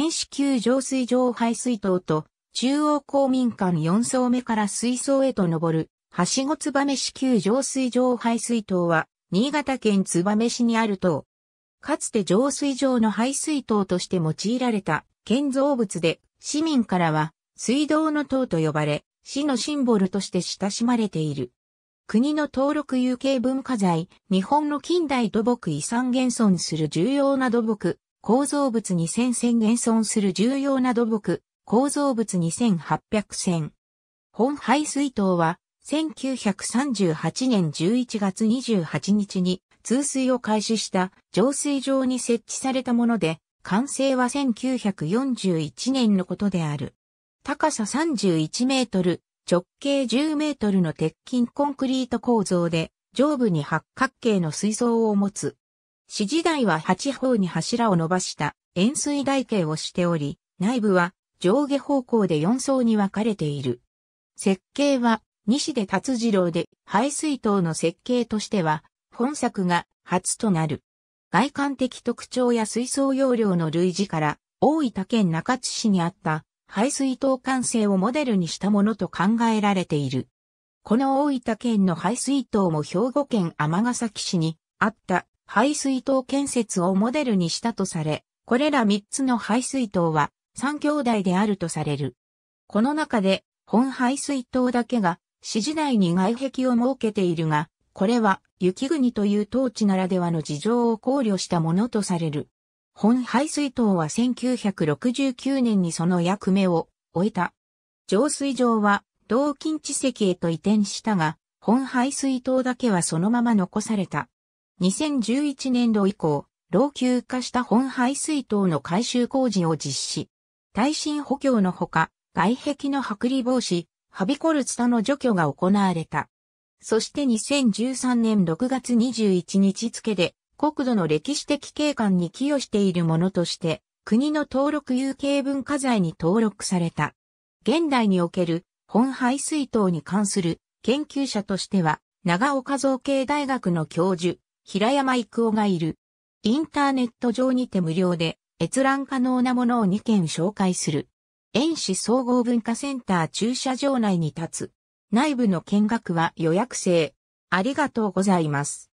塩子球浄水場排水塔と中央公民館4層目から水槽へと登る、はしご燕市球浄水場排水塔は、新潟県燕市にある塔。かつて浄水場の排水塔として用いられた建造物で、市民からは水道の塔と呼ばれ、市のシンボルとして親しまれている。国の登録有形文化財、日本の近代土木遺産現存する重要な土木、構造物2000線現存する重要な土木、構造物2800線。本排水塔は、1938年11月28日に通水を開始した浄水場に設置されたもので、完成は1941年のことである。高さ31メートル、直径10メートルの鉄筋コンクリート構造で、上部に八角形の水槽を持つ市時代は八方に柱を伸ばした円錐台形をしており、内部は上下方向で4層に分かれている。設計は西出達次郎で排水塔の設計としては本作が初となる。外観的特徴や水槽容量の類似から大分県中津市にあった排水塔完成をモデルにしたものと考えられている。この大分県の排水塔も兵庫県尼崎市にあった排水塔建設をモデルにしたとされ、これら3つの排水塔は3兄弟であるとされる。この中で、本排水塔だけが、市時代に外壁を設けているが、これは雪国という当地ならではの事情を考慮したものとされる。本排水塔は1969年にその役目を終えた。浄水場は同近地石へと移転したが、本排水塔だけはそのまま残された。2011年度以降、老朽化した本排水塔の改修工事を実施。耐震補強のほか、外壁の剥離防止、はびこるツタの除去が行われた。そして2013年6月21日付で、国土の歴史的景観に寄与しているものとして、国の登録有形文化財に登録された。現代における本排水塔に関する研究者としては、長岡造形大学の教授、平山育夫がいる。インターネット上にて無料で閲覧可能なものを2件紹介する。遠市総合文化センター駐車場内に立つ。内部の見学は予約制。ありがとうございます。